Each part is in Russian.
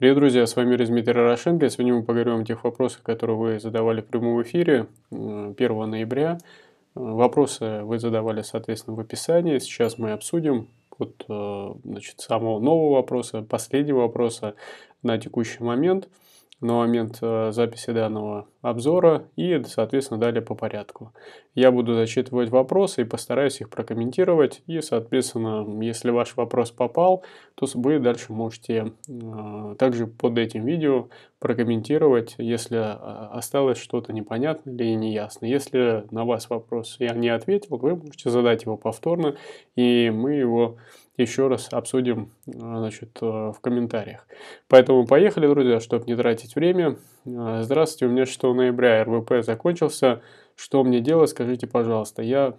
Привет, друзья, с вами Дмитрий Дорошенко. Сегодня мы поговорим о тех вопросах, которые вы задавали в прямом эфире 1 ноября. Вопросы вы задавали, соответственно, в описании. Сейчас мы обсудим вот, э, значит, самого нового вопроса, последнего вопроса на текущий момент – на момент э, записи данного обзора и, соответственно, далее по порядку. Я буду зачитывать вопросы и постараюсь их прокомментировать. И, соответственно, если ваш вопрос попал, то вы дальше можете э, также под этим видео прокомментировать, если э, осталось что-то непонятно или неясно. Если на вас вопрос я не ответил, вы можете задать его повторно, и мы его еще раз обсудим э, значит, э, в комментариях. Поэтому поехали, друзья, чтобы не тратить время. Э, здравствуйте, у меня 6 ноября РВП закончился. Что мне делать, скажите, пожалуйста. Я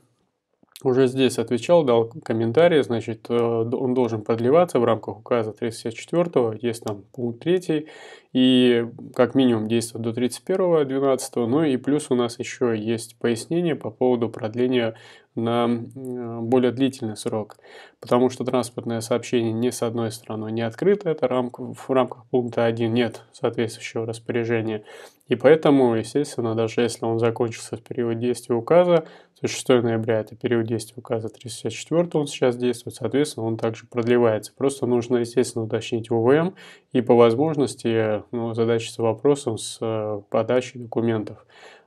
уже здесь отвечал, дал комментарий, значит, он должен продлеваться в рамках указа 34. есть там пункт 3, и как минимум действует до 31.12. Ну и плюс у нас еще есть пояснение по поводу продления на более длительный срок, потому что транспортное сообщение ни с одной стороны не открыто, это рамка, в рамках пункта 1 нет соответствующего распоряжения, и поэтому, естественно, даже если он закончился в период действия указа, то 6 ноября это период действия указа 34 он сейчас действует, соответственно, он также продлевается. Просто нужно, естественно, уточнить УВМ и по возможности ну задача с вопросом, с э, подачей документов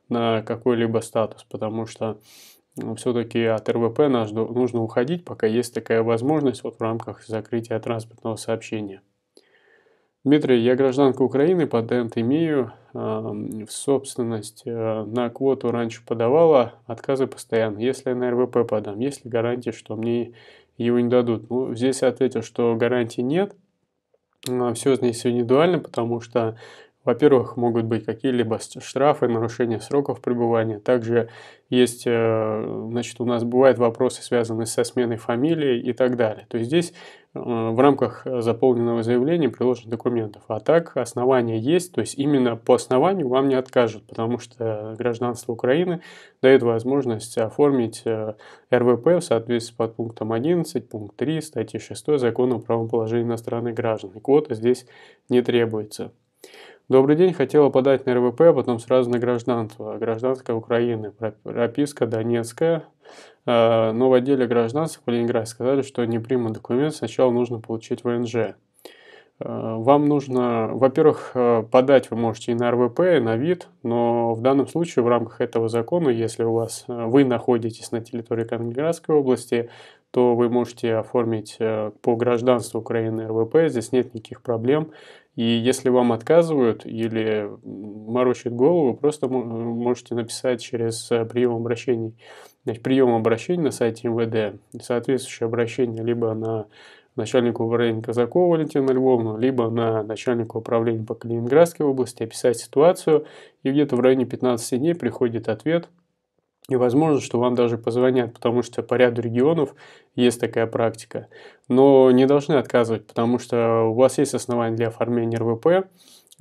на какой-либо статус, потому что ну, все-таки от РВП нужно уходить, пока есть такая возможность вот в рамках закрытия транспортного сообщения. Дмитрий, я гражданка Украины, патент имею, э, в собственность э, на квоту раньше подавала, отказы постоянно. Если я на РВП подам, есть ли гарантия, что мне его не дадут? Ну, здесь я ответил, что гарантии нет, а, все здесь индивидуально, потому что во-первых, могут быть какие-либо штрафы, нарушение сроков пребывания. Также есть, э, значит, у нас бывают вопросы, связанные со сменой фамилии и так далее. То есть здесь э, в рамках заполненного заявления приложен документов. А так основания есть, то есть именно по основанию вам не откажут, потому что гражданство Украины дает возможность оформить э, РВП в соответствии с подпунктом 11, пункт 3 статьи 6 Закона о правом положении иностранных граждан. И квота здесь не требуется. Добрый день, хотела подать на РВП, а потом сразу на гражданство. Гражданская Украины, прописка Донецкая. А, но в отделе гражданства в Ленинграде сказали, что не примут документ, сначала нужно получить ВНЖ. А, вам нужно, во-первых, э, подать вы можете и на РВП, и на ВИД, но в данном случае в рамках этого закона, если у вас э, вы находитесь на территории Калининградской области, то вы можете оформить э, по гражданству Украины РВП, здесь нет никаких проблем. И если вам отказывают или морочат голову, просто можете написать через э, прием обращений. Значит, прием обращений на сайте МВД, соответствующее обращение либо на начальнику управления Казакова Валентина Львовна, либо на начальнику управления по Калининградской области, описать ситуацию, и где-то в районе 15 дней приходит ответ – и возможно, что вам даже позвонят, потому что по ряду регионов есть такая практика. Но не должны отказывать, потому что у вас есть основания для оформления РВП.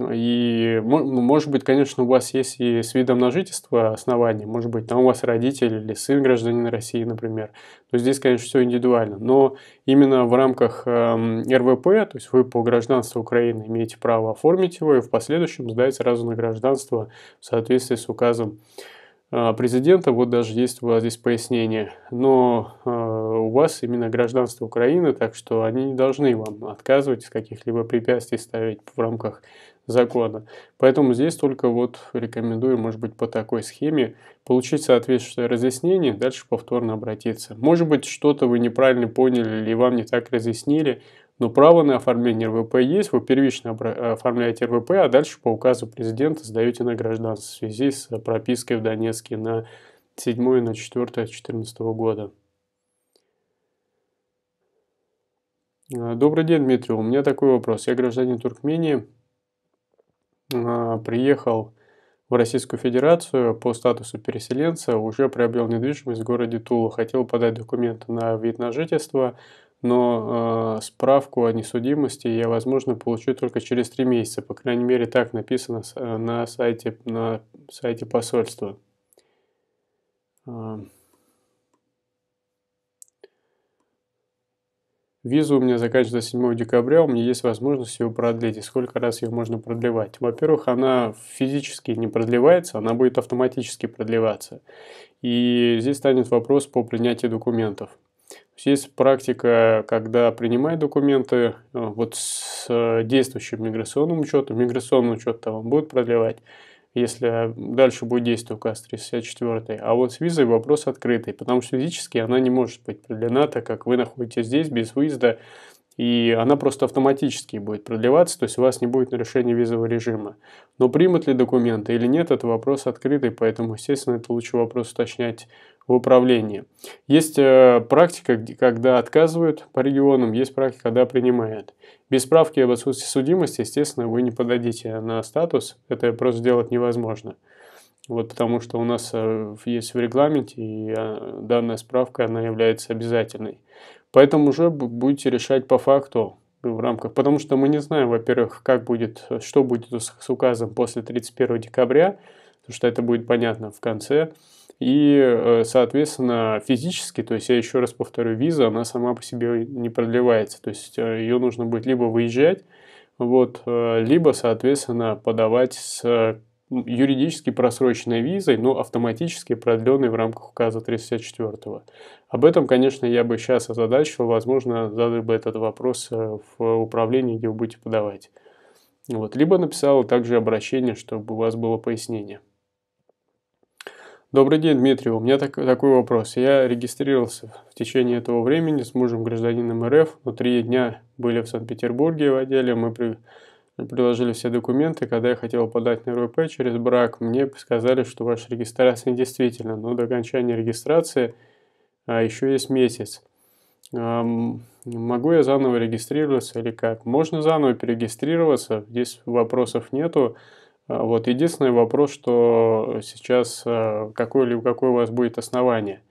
И, ну, может быть, конечно, у вас есть и с видом на жительство основания, может быть, там у вас родитель или сын гражданин России, например. То здесь, конечно, все индивидуально. Но именно в рамках эм, РВП, то есть вы по гражданству Украины имеете право оформить его и в последующем сдать сразу на гражданство в соответствии с указом а, президента, вот даже есть у вас здесь пояснение, но а, у вас именно гражданство Украины, так что они не должны вам отказывать, из каких-либо препятствий ставить в рамках закона. Поэтому здесь только вот рекомендую, может быть, по такой схеме получить соответствующее разъяснение, дальше повторно обратиться. Может быть, что-то вы неправильно поняли или вам не так разъяснили, но право на оформление РВП есть, вы первично оформляете РВП, а дальше по указу президента сдаете на гражданство в связи с э, пропиской в Донецке на 7 на 4 2014 года. А, добрый день, Дмитрий. У меня такой вопрос. Я гражданин Туркмении, а, приехал в Российскую Федерацию по статусу переселенца, уже приобрел недвижимость в городе Тула, хотел подать документы на вид на жительство, но э, справку о несудимости я, возможно, получу только через три месяца. По крайней мере, так написано э, на, сайте, на сайте посольства. Э, виза у меня заканчивается 7 декабря, у меня есть возможность ее продлить. И сколько раз ее можно продлевать? Во-первых, она физически не продлевается, она будет автоматически продлеваться. И здесь станет вопрос по принятию документов есть, практика, когда принимают документы э, вот с э, действующим миграционным учетом, миграционный учет он будет продлевать, если э, дальше будет действовать указ 364. А вот с визой вопрос открытый, потому что физически она не может быть продлена, так как вы находитесь здесь без выезда, и она просто автоматически будет продлеваться, то есть у вас не будет нарушения визового режима. Но примут ли документы или нет, это вопрос открытый, поэтому, естественно, это лучше вопрос уточнять в управлении. Есть э, практика, когда отказывают по регионам, есть практика, когда принимают. Без справки об отсутствии судимости, естественно, вы не подадите на статус, это просто сделать невозможно. Вот потому что у нас э, есть в регламенте, и э, данная справка, она является обязательной. Поэтому уже будете решать по факту в рамках, потому что мы не знаем, во-первых, как будет, что будет с указом после 31 декабря, потому что это будет понятно в конце. И, э, соответственно, физически, то есть я еще раз повторю, виза, она сама по себе не продлевается. То есть э, ее нужно будет либо выезжать, вот, э, либо, соответственно, подавать с юридически просроченной визой, но автоматически продленной в рамках указа 364. Об этом, конечно, я бы сейчас озадачил, возможно, задали бы этот вопрос в управлении, где вы будете подавать. Вот. Либо написала также обращение, чтобы у вас было пояснение. Добрый день, Дмитрий. У меня так, такой вопрос. Я регистрировался в течение этого времени с мужем гражданином РФ. Но три дня были в Санкт-Петербурге в отделе. Мы при, приложили все документы. Когда я хотел подать на РВП через брак, мне сказали, что ваша регистрация недействительна. Но до окончания регистрации а, еще есть месяц. А, могу я заново регистрироваться или как? Можно заново перерегистрироваться. Здесь вопросов нету. А, вот единственный вопрос, что сейчас э, какое ли какое у вас будет основание.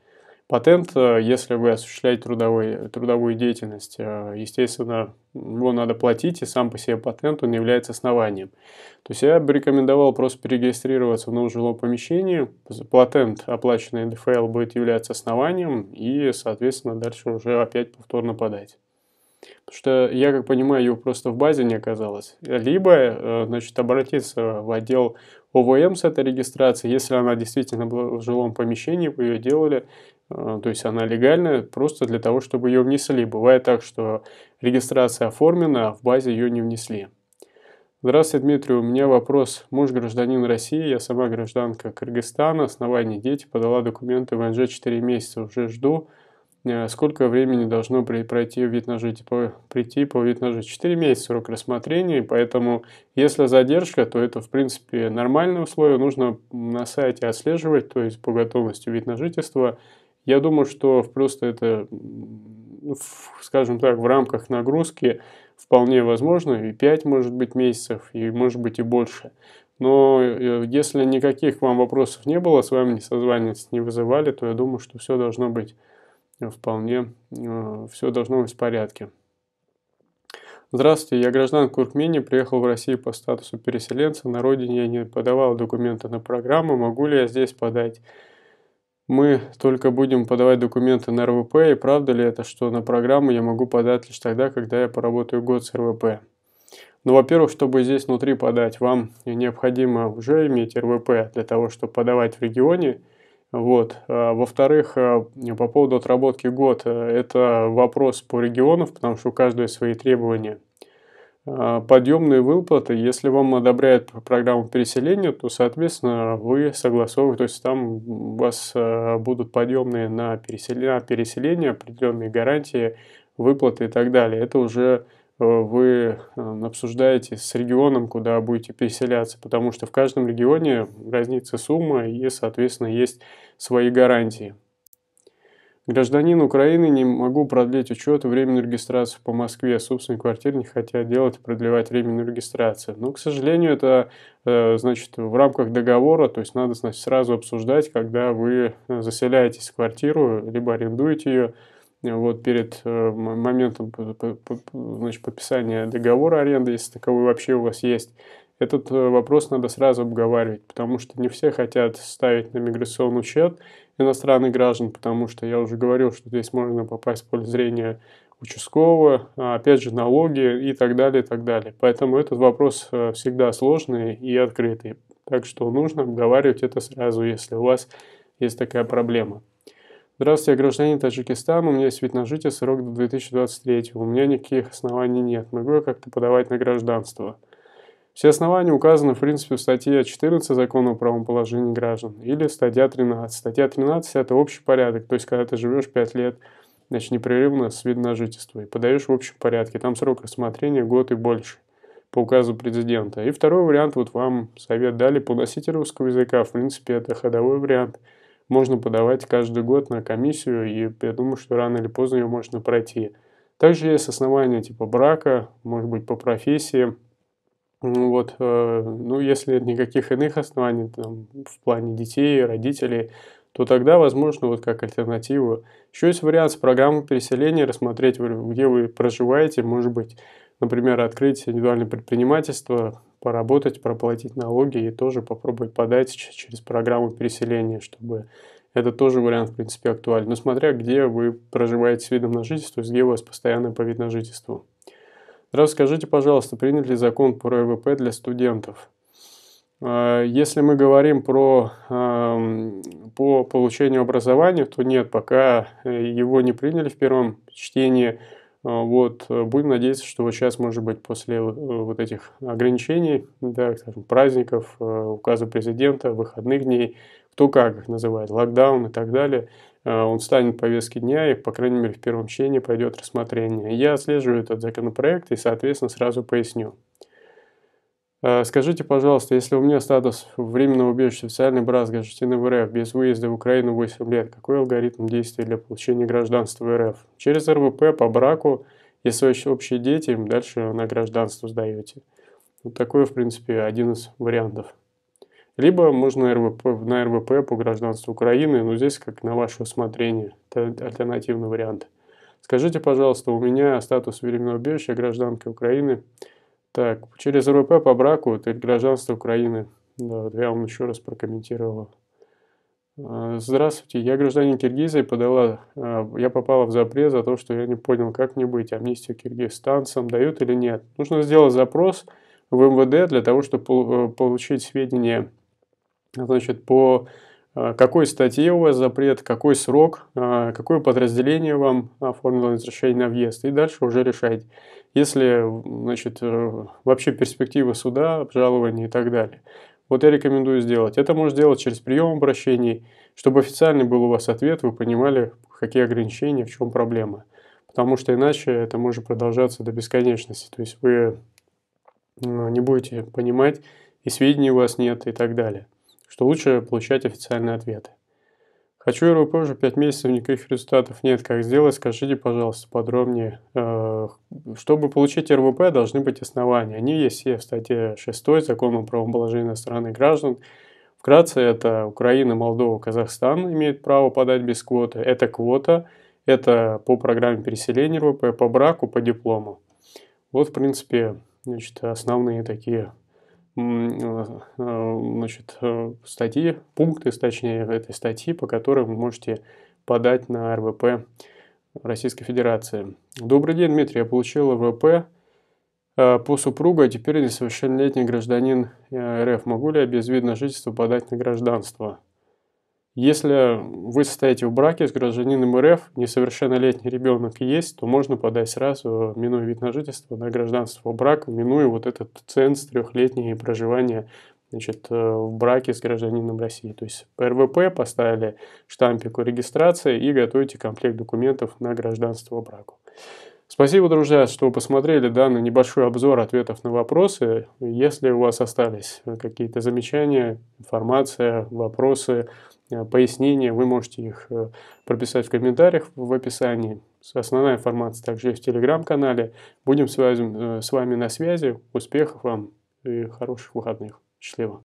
Патент, э, если вы осуществляете трудовой, трудовую деятельность, э, естественно, его надо платить, и сам по себе патент, он является основанием. То есть я бы рекомендовал просто перерегистрироваться в новом жилом помещении, патент, оплаченный НДФЛ, будет являться основанием, и, соответственно, дальше уже опять повторно подать. Потому что, я как понимаю, его просто в базе не оказалось. Либо, э, значит, обратиться в отдел ОВМ с этой регистрацией, если она действительно была в жилом помещении, вы ее делали, э, то есть она легальная, просто для того, чтобы ее внесли. Бывает так, что регистрация оформлена, а в базе ее не внесли. Здравствуйте, Дмитрий. У меня вопрос. Муж гражданин России, я сама гражданка Кыргызстана, основание дети, подала документы в НЖ 4 месяца, уже жду. Э, сколько времени должно пройти вид на жительство? Прийти по вид на 4 месяца срок рассмотрения, поэтому если задержка, то это в принципе нормальное условие, нужно на сайте отслеживать, то есть по готовности вид на жительство. Я думаю, что просто это, скажем так, в рамках нагрузки вполне возможно, и 5 может быть месяцев, и может быть и больше. Но э, если никаких вам вопросов не было, с вами не созванивались, не вызывали, то я думаю, что все должно быть вполне э, все должно быть в порядке. Здравствуйте, я гражданка Туркмении, приехал в Россию по статусу переселенца. На родине я не подавал документы на программу, могу ли я здесь подать? Мы только будем подавать документы на РВП, и правда ли это, что на программу я могу подать лишь тогда, когда я поработаю год с РВП? Ну, во-первых, чтобы здесь внутри подать, вам необходимо уже иметь РВП для того, чтобы подавать в регионе – вот. А, во-вторых, а, по поводу отработки год, э, это вопрос по регионам, потому что у каждого свои требования. А, подъемные выплаты, если вам одобряют программу переселения, то, соответственно, вы согласовываете, то есть там у вас э, будут подъемные на переселение, на переселение определенные гарантии, выплаты и так далее. Это уже Э, вы э, обсуждаете с регионом, куда будете переселяться, потому что в каждом регионе разница сумма и, соответственно, есть свои гарантии. Гражданин Украины не могу продлить учет и временную регистрацию по Москве. собственной квартир не хотят делать и продлевать временную регистрацию. Но, к сожалению, это э, значит в рамках договора, то есть надо значит, сразу обсуждать, когда вы заселяетесь в квартиру, либо арендуете ее, вот перед э, моментом значит, подписания договора аренды, если таковой вообще у вас есть, этот э, вопрос надо сразу обговаривать, потому что не все хотят ставить на миграционный счет иностранных граждан, потому что я уже говорил, что здесь можно попасть в поле зрения участкового, а опять же налоги и так далее, и так далее. Поэтому этот вопрос э, всегда сложный и открытый. Так что нужно обговаривать это сразу, если у вас есть такая проблема. Здравствуйте, я гражданин Таджикистана, у меня есть вид на жительство, срок до 2023. У меня никаких оснований нет, могу я как-то подавать на гражданство? Все основания указаны, в принципе, в статье 14 Закона о правом положении граждан или статья 13. Статья 13 – это общий порядок, то есть когда ты живешь 5 лет, значит, непрерывно с вида на жительство и подаешь в общем порядке. Там срок рассмотрения год и больше по указу президента. И второй вариант, вот вам совет дали по носителю русского языка, в принципе, это ходовой вариант – можно подавать каждый год на комиссию, и я думаю, что рано или поздно ее можно пройти. Также есть основания типа брака, может быть, по профессии. Ну, вот, э, ну, если нет никаких иных оснований там, в плане детей, родителей, то тогда, возможно, вот как альтернативу. Еще есть вариант с программой переселения рассмотреть, где вы проживаете, может быть, например, открыть индивидуальное предпринимательство, поработать, проплатить налоги и тоже попробовать подать через программу переселения, чтобы это тоже вариант, в принципе, актуальный. Но смотря, где вы проживаете с видом на жительство, где у вас постоянное по вид на жительство. скажите, пожалуйста, принят ли закон про ЭВП для студентов? А, если мы говорим про по получению образования, то нет, пока э, его не приняли в первом чтении. А, вот. Э, будем надеяться, что вот сейчас, может быть, после э, вот этих ограничений, да, скажем, праздников, э, указа президента, выходных дней, кто как их называет, локдаун и так далее, он станет повестки дня и, по крайней мере, в первом чтении пойдет рассмотрение. Я отслеживаю этот законопроект и, соответственно, сразу поясню. Э, скажите, пожалуйста, если у меня статус временного убежища социальный брат гражданин РФ без выезда в Украину 8 лет, какой алгоритм действий для получения гражданства РФ? Через РВП по браку, если общие дети, дальше на гражданство сдаете. Вот такой, в принципе, один из вариантов. Либо можно РВП, на РВП по гражданству Украины, но здесь как на ваше усмотрение, это альтернативный вариант. Скажите, пожалуйста, у меня статус временного убежища гражданка Украины – так, через РВП по браку это гражданство Украины. Да, вот я вам еще раз прокомментировал. А, здравствуйте, я гражданин Киргизии подала, а, я попала в запрет за то, что я не понял, как мне быть, амнистию киргизстанцам дают или нет. Нужно сделать запрос в МВД для того, чтобы э, получить сведения значит, по а, какой статье у вас запрет, какой срок, а, какое подразделение вам оформило разрешение на въезд, и дальше уже решать, если значит, э, вообще перспективы суда, обжалования и так далее. Вот я рекомендую сделать. Это можно сделать через прием обращений, чтобы официальный был у вас ответ, вы понимали, какие ограничения, в чем проблема. Потому что иначе это может продолжаться до бесконечности. То есть вы ну, не будете понимать, и сведений у вас нет и так далее что лучше получать официальные ответы. Хочу РВП уже 5 месяцев, никаких результатов нет. Как сделать, скажите, пожалуйста, подробнее. Э, чтобы получить РВП, должны быть основания. Они есть все в статье 6 Закона о правоположении страны граждан. Вкратце это Украина, Молдова, Казахстан имеют право подать без квоты. Это квота, это по программе переселения РВП, по браку, по диплому. Вот, в принципе, значит, основные такие Э, значит, э, статьи, пункты, точнее, этой статьи, по которым вы можете подать на РВП Российской Федерации. Добрый день, Дмитрий. Я получил РВП э, по супругу, а теперь несовершеннолетний гражданин РФ. Могу ли я без вида на жительство подать на гражданство? Если вы состоите в браке с гражданином РФ, несовершеннолетний ребенок есть, то можно подать сразу, минуя вид на жительство, на гражданство брака, минуя вот этот ценз трехлетнее проживание значит, э, в браке с гражданином России. То есть по РВП поставили штампик регистрации и готовите комплект документов на гражданство в браку. Спасибо, друзья, что посмотрели данный небольшой обзор ответов на вопросы. Если у вас остались какие-то замечания, информация, вопросы, Э, пояснения, вы можете их э, прописать в комментариях в описании. Основная информация также есть в телеграм-канале. Будем с вами э, на связи. Успехов вам и хороших выходных. Счастливо!